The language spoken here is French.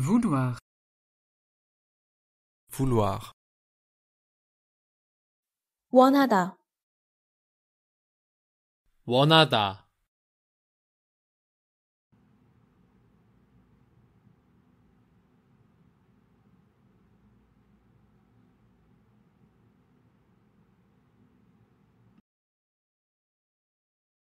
Vouloir. Vouloir. 원하다. 원하다.